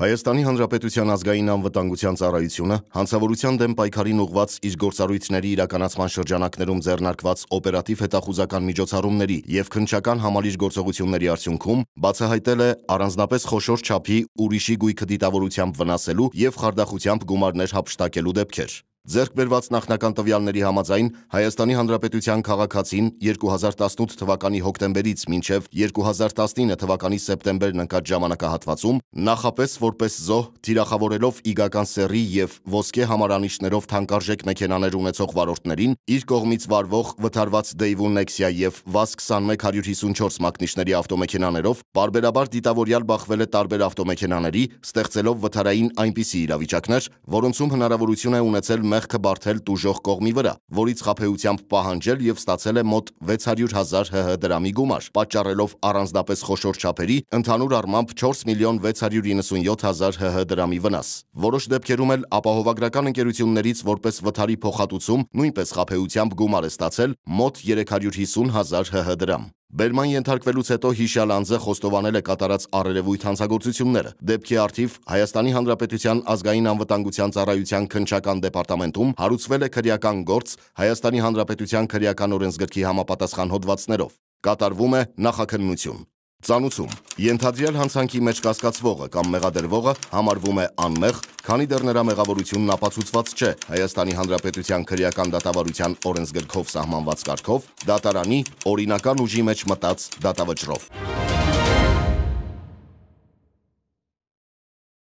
Հայաստանի Հանրապետության ազգային անվտանգության ծառայությունը հանցավորության դեմ պայքարին ուղված իր գործառույթների իրականացման շրջանակներում ձեռնարկված օպերատիվ հետախուզական միջոցառումների եւ քննչական համալիր գործողությունների արդյունքում բացահայտել է առանձնապես խոշոր չափի ուրիշի գույքը դիտավորությամբ վնասելու եւ խարդախությամբ գումարներ հափշտակելու դեպքեր։ Ձեռք բերված նախնական տվյալների համաձայն Հայաստանի Հանրապետության քաղաքացին 2018 թվականի հոկտեմբերից մինչև 2019 թվականի սեպտեմբերն ընկած ժամանակահատվածում նախապես որպես զոհ թիրախավորելով իգական սեռի և ոսկե համարանիշներով թանկարժեք մեքենաներ ունեցող վարորդներին, իր կողմից վարվող վթարված Daewoo Nexia և VAZ-2154 մակնիշների ավտոմեքենաներով պարբերաբար դիտավորյալ բախվել է տարբեր ավտոմեքենաների, ստեղծելով վթարային այնպիսի իրավիճակներ, որոնցում հնարավորություն է ունեցել մեղքը բարթել տուժող կողմի վրա, որից խաբեությամբ պահանջել եւ ստացել է մոտ 600 հազար ՀՀ դրամի գումար, պատճառելով առանձնապես խոշոր չափերի ընդհանուր առմամբ 4 միլիոն 697 հազար ՀՀ դրամի վնաս։ Որոշ դեպքերում էլ ապահովագրական ընկերություններից որպես վթարի փոխհատուցում նույնպես խաբեությամբ գումար է ստացել մոտ 350 հազար ՀՀ դրամ։ Բերման ենթարկվելուց հետո հիշյալ անձը խոստովանել է կատարած առերևույթ հանցագործությունները։ Դեպքի արդիվ Հայաստանի Հանրապետության ազգային անվտանգության ծառայության քնչական դեպարտամենտում հարուցվել է քրեական գործ Հայաստանի Հանրապետության քրեական օրենսգրքի համապատասխան հոդվածներով։ Կատարվում է նախաքննություն։ Ծանուցում. Ենթադրյալ հանցանքի մեջ կասկածվողը կամ մեղադրվողը համարվում է անմեղ, Քանի դեռ նրա մեղավորությունն ապացուցված չէ, Հայաստանի Հանրապետության քրեական դատավարության օրենսգրքով սահմանված կարգով դատարանի օրինական ուժի մեջ մտած դատավճռով։